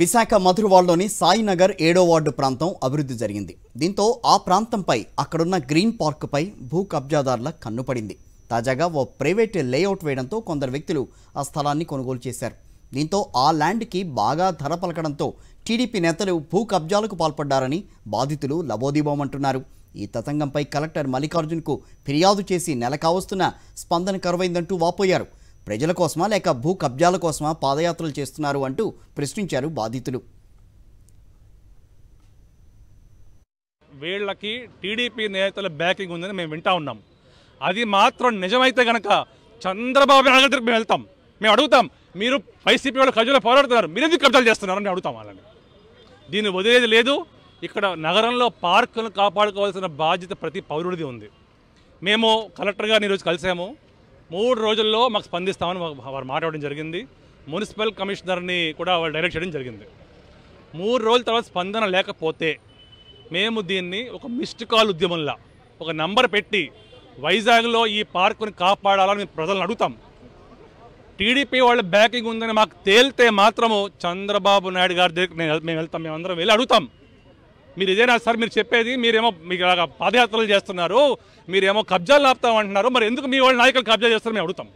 విశాఖ మధురవాడలోని సాయినగర్ ఏడో వార్డు ప్రాంతం అభివృద్ధి జరిగింది దీంతో ఆ ప్రాంతంపై అక్కడున్న గ్రీన్ పార్కుపై భూ కబ్జాదారుల కన్నుపడింది తాజాగా ఓ ప్రైవేట్ లేఅవుట్ వేయడంతో కొందరు వ్యక్తులు ఆ స్థలాన్ని కొనుగోలు చేశారు దీంతో ఆ ల్యాండ్కి బాగా ధర పలకడంతో టీడీపీ నేతలు భూ కబ్జాలకు పాల్పడ్డారని బాధితులు లబోదీబోమంటున్నారు ఈ తతంగంపై కలెక్టర్ మల్లికార్జున్కు ఫిర్యాదు చేసి నెల కావస్తున్న స్పందన కరువైందంటూ వాపోయారు ప్రజల కోసమా లేక భూ కబ్జాల కోసమా పాదయాత్రలు చేస్తున్నారు అంటూ ప్రశ్నించారు బాధితులు వీళ్ళకి టీడీపీ నేతల బ్యాకింగ్ ఉందని మేము వింటా ఉన్నాం అది మాత్రం నిజమైతే గనక చంద్రబాబు నాయుడు దగ్గరికి మేము వెళ్తాం మేము అడుగుతాం మీరు వైసీపీ వాళ్ళు ఖజులు పోరాడుతున్నారు మీరు ఎందుకు కబ్జాలు చేస్తున్నారని అడుగుతాం వాళ్ళని దీన్ని వదిలేది లేదు ఇక్కడ నగరంలో పార్కులను కాపాడుకోవాల్సిన బాధ్యత ప్రతి పౌరుడిది ఉంది మేము కలెక్టర్ గారిని ఈరోజు కలిసాము మూడు రోజుల్లో మాకు స్పందిస్తామని వారు మాట్లాడడం జరిగింది మున్సిపల్ కమిషనర్ని కూడా వాళ్ళు డైరెక్ట్ చేయడం జరిగింది మూడు రోజుల తర్వాత స్పందన లేకపోతే మేము దీన్ని ఒక మిస్డ్ కాల్ ఉద్యమంలా ఒక నంబర్ పెట్టి వైజాగ్లో ఈ పార్కుని కాపాడాలని మేము ప్రజలను అడుగుతాం టీడీపీ వాళ్ళ బ్యాకింగ్ ఉందని మాకు తేలితే మాత్రము చంద్రబాబు నాయుడు గారి దగ్గర మేము వెళ్తాం మేమందరం వెళ్ళి అడుగుతాం మీరు ఇదేనా సార్ మీరు చెప్పేది మీరేమో మీకు పాదయాత్రలు చేస్తున్నారు మీరేమో కబ్జాలు ఆపుతామంటున్నారు మరి ఎందుకు మీ వాళ్ళ నాయకులు కబ్జా చేస్తారు మేము అడుగుతాం